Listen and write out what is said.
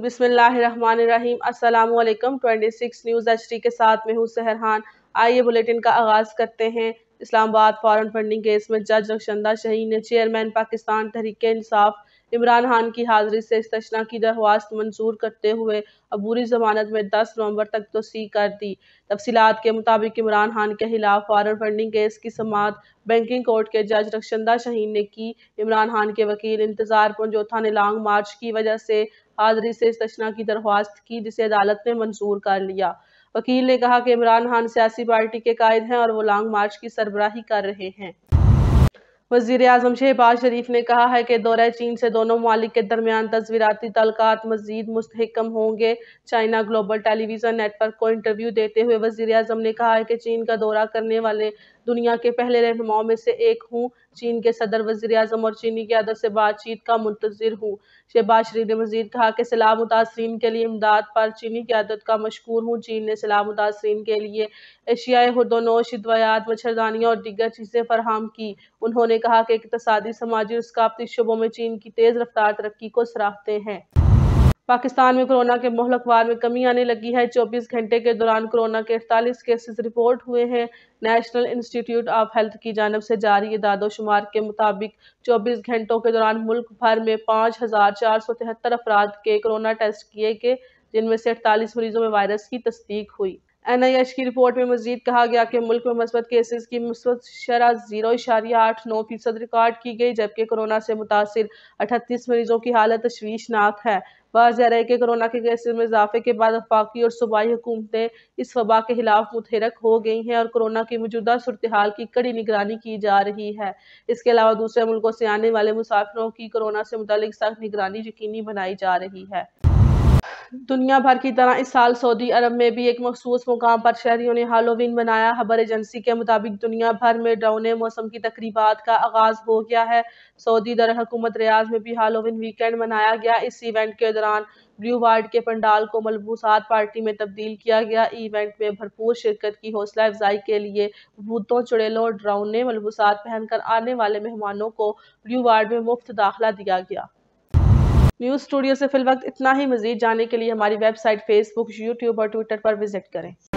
बिसमीम असलम twenty six news H K साथ मैं हूँ सहरहान आइए बुलेटिन का आगाज़ करते हैं इस्लामाबाद फॉरेन फंडिंग केस में जज रक्षंदा शहीन ने चेयरमैन पाकिस्तान तहरीक इंसाफ इमरान खान की हाजिरी से इस्तना की दरख्वास्त मंजूर करते हुए अबूरी जमानत में दस नवंबर तक तो सी कर दी तफसीत के मुताबिक इमरान खान के खिलाफ फॉरन फंडिंग केस की समात बैंकिंग कोर्ट के जज रक्षंदा शहीन ने की इमरान खान के वकील इंतजार पंजोथा ने लॉन्ग मार्च की वजह से हाजरी से इस्तना की दरख्वास्त की जिसे अदालत ने मंजूर कर लिया वकील ने कहा कि इमरान खान सियासी पार्टी के कायद हैं और वो लॉन्ग मार्च की सरबराही कर रहे हैं वजीर अजम शहबाज शरीफ ने कहा है कि दौरे चीन से दोनों ममालिक के दरमियान तस्वीरती तलकात मजीद मुस्तकम होंगे चाइना ग्लोबल टेलीविज़न नेटवर्क को इंटरव्यू देते हुए वजीर अजम ने कहा है कि चीन का दौरा करने वाले दुनिया के पहले रहनुमाओं में से एक हूँ चीन के सदर वजीर अजम और चीनी क्यादत से बातचीत का मुंतजर हूँ शहबाज शरीफ ने मजीद कहा कि सलाह मुतासरीन के लिए इमदाद पर चीनी की आदत का मशहूर हूँ चीन ने सलाह मुतासरीन के लिए एशियाई हदोनोश दवायात मच्छरदानियाँ और दीगर चीज़ें फरहम की उन्होंने कहा कि इकतदी समाजी और सकाफती शुबों में चीन की तेज़ रफ्तार तरक्की को सराहते हैं पाकिस्तान में कोरोना के मोहलकवार में कमी आने लगी है 24 घंटे के दौरान कोरोना के अड़तालीस केसेस रिपोर्ट हुए हैं नेशनल इंस्टीट्यूट ऑफ हेल्थ की जानब से जारी इदादोशुमार के मुताबिक 24 घंटों के दौरान मुल्क भर में पाँच हज़ार चार सौ तिहत्तर अफराद के कोरोना टेस्ट किए गए जिनमें से अड़तालीस मरीजों में वायरस की तस्दीक हुई एन आई एच की रिपोर्ट में मजीद कहा गया कि मुल्क में मस्बत केसेस की मस्बत शरह जीरो इशारिया आठ नौ फीसद रिकॉर्ड की गई जबकि कोरोना से मुतासर अठतीस मरीजों की हालत तशवीशनाक है वाजह रहे कि कोरोना के केसेस में इजाफे के बाद अफाकी और सूबाई हुकूमतें इस वबा के खिलाफ मुतहरक हो गई हैं और कोरोना की मौजूदा सूरत हाल की कड़ी निगरानी की जा रही है इसके अलावा दूसरे मुल्कों से आने वाले मुसाफिरों की कोरोना से मुतल सख्त निगरानी यकीनी बनाई जा रही है दुनिया भर की तरह इस साल सऊदी अरब में भी एक मखसूस मुकाम पर शहरीों ने हालोविन मनाया खबर एजेंसी के मुताबिक दुनिया भर में डरौने मौसम की तकरीबा का आगाज हो गया है सऊदी दर हकूमत रियाज में भी हालोविन वीकेंड मनाया गया इस इवेंट के दौरान ब्लू वार्ड के पंडाल को मलबूसात पार्टी में तब्दील किया गया इवेंट में भरपूर शिरकत की हौसला अफजाई के लिए भूतों चुड़ेलों और ड्राउने मलबूसात पहनकर आने वाले मेहमानों को ब्लू वार्ड में मुफ्त दाखिला दिया गया न्यूज स्टूडियो से फिल वक्त इतना ही मजीद जानने के लिए हमारी वेबसाइट फेसबुक यूट्यूब और ट्विटर पर विजिट करें